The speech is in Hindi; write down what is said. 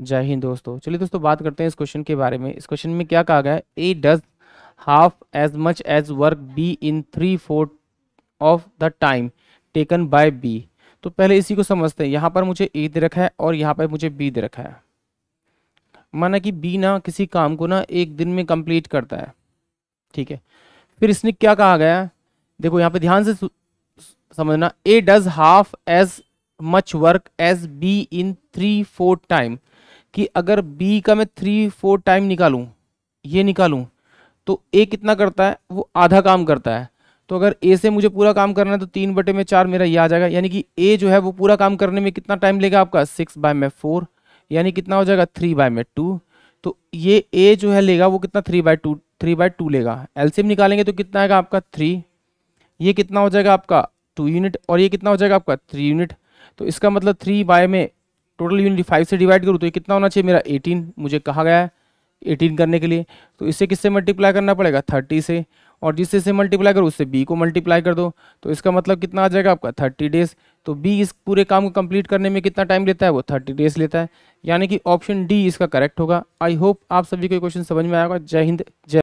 जय हिंद दोस्तों चलिए दोस्तों बात करते हैं इस क्वेश्चन के बारे में इस क्वेश्चन में क्या कहा गया है A does half as much as work B in three fourth of the time taken by B तो पहले इसी को समझते हैं यहाँ पर मुझे ए दे रखा है और यहाँ पर मुझे बी दे रखा है माना कि बी ना किसी काम को ना एक दिन में कंप्लीट करता है ठीक है फिर इसने क्या कहा गया है देखो यहाँ पे ध्यान से समझना A does half as much work as B in three four time कि अगर b का मैं थ्री फोर टाइम निकालूं ये निकालूं तो a कितना करता है वो आधा काम करता है तो अगर a से मुझे पूरा काम करना है तो तीन बटे में चार मेरा ये आ जाएगा यानी कि a जो है वो पूरा काम करने में कितना टाइम लेगा आपका सिक्स बाय में फोर यानी कितना हो जाएगा थ्री बाय में टू तो ये a जो है लेगा वो कितना three by two three by two लेगा एल्सियम निकालेंगे तो कितना आएगा आपका थ्री ये कितना हो जाएगा आपका टू यूनिट और ये कितना हो जाएगा आपका थ्री यूनिट तो इसका मतलब थ्री बाय में टोटल यूनिट फाइव से डिवाइड करूँ तो ये कितना होना चाहिए मेरा एटीन मुझे कहा गया है एटीन करने के लिए तो इससे किससे मल्टीप्लाई करना पड़ेगा थर्टी से और जिससे इसे मल्टीप्लाई करो उससे बी को मल्टीप्लाई कर दो तो इसका मतलब कितना आ जाएगा आपका थर्टी डेज तो बी इस पूरे काम को कंप्लीट करने में कितना टाइम लेता है वो थर्टी डेज लेता है यानी कि ऑप्शन डी इसका करेक्ट होगा आई होप आप सभी को क्वेश्चन समझ में आएगा जय हिंद जय